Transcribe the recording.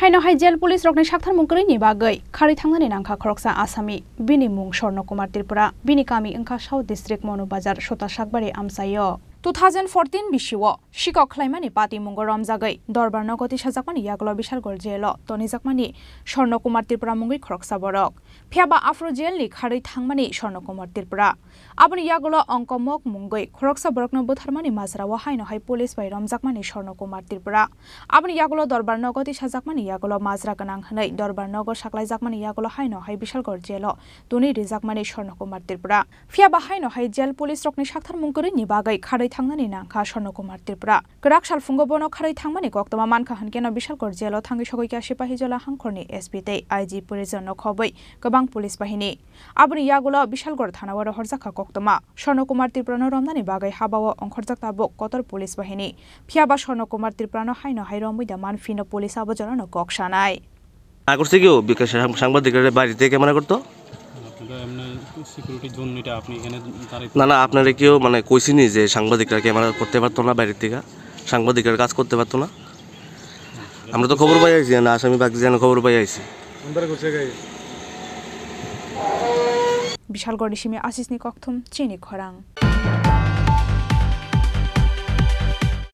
হাইনো হাই jail police রকনি সাকথার মুঙ্করিনি বাগৈ খারি থাंनानै নাংখা খরকসা আসামি বিনি মুং স্বর্ণ ত্রিপুরা বিনি কামি ওंखा সাউথ ডিস্ট্রিক্ট মনো বাজার সতা সাকবাড়ি আমসাইয় 2014 বিশ্ব shikok khlaimani pati mungo romjagai দরবার নগতি sajakmani ইয়াগল বিশাল jelo tonijakmani স্বর্ণ কুমার ত্রিপুরা মুঙ্গি খরকসা বরক ফিয়াবা আফ্রো জেল নি খারই থাংমানি স্বর্ণকুমার ত্রিপুরা আপনি ইয়াগল অঙ্কমক মুঙ্গই খরকসা বরক নব থারমানি মাজরাও হাই নহাই পুলিশ বাই রমজাকমানি স্বর্ণ কুমার ত্রিপুরা আপনি ইয়াগল দরবার নগতি সাজাকমানি ইয়াগল মাজরা গনাং হনাই দরবার নগর সাকলাই জাকমানি ইয়াগুলো হাই নহাই বিশালগড় জেল দুনি রিজাকমানি স্বর্ণকুমার ত্রিপুরা ফিয়াবা হাই নহাই জেল পুলিশ রকনি সাকথার মুঙ্গরি নিবাগাই খারই থাংনানি নাংখা স্বর্ণকুমার ত্রিপুরা গরাক সালফুঙ্গ বনখারই থাংমানি কক্তমা মানখা হানকেন বিশালগড় জেল থাঙ্গি সগৈকা সিপাহি জলা হাংখরনি আই জি পুরিজন খবৈ গবাং পুলিশ বাহিনী আবনি ইয়াগুল বিশালগড় থানা থানাওয়ার হরজাখা কক্তমা স্বর্ণকুমার ত্রিপুরানো রমনানি বাগাই হাবাও অংখরজাক তাবক কতর পুলিশ বাহিনী ফিয়াবা স্বর্ণকুমার ত্রিপুরানো হাইন হাই হাইরমুইদা মানফিন পুলিশ কক সানায় আগর থেকেও বিকাশ সাংবাদিকরা বাড়িতে কেমন করতো সিকিউরিটির না না কেউ মানে কইসিনি যে সাংবাদিকরা ক্যামেরা করতে পারতো না বাইরের থেকে সাংবাদিকরা কাজ করতে পারতো না আমরা তো খবর পাই আছি না আসামি যেন খবর পাই আছি বিশালগড় সিমে আশিস নি কক্ষম চিনি খরাং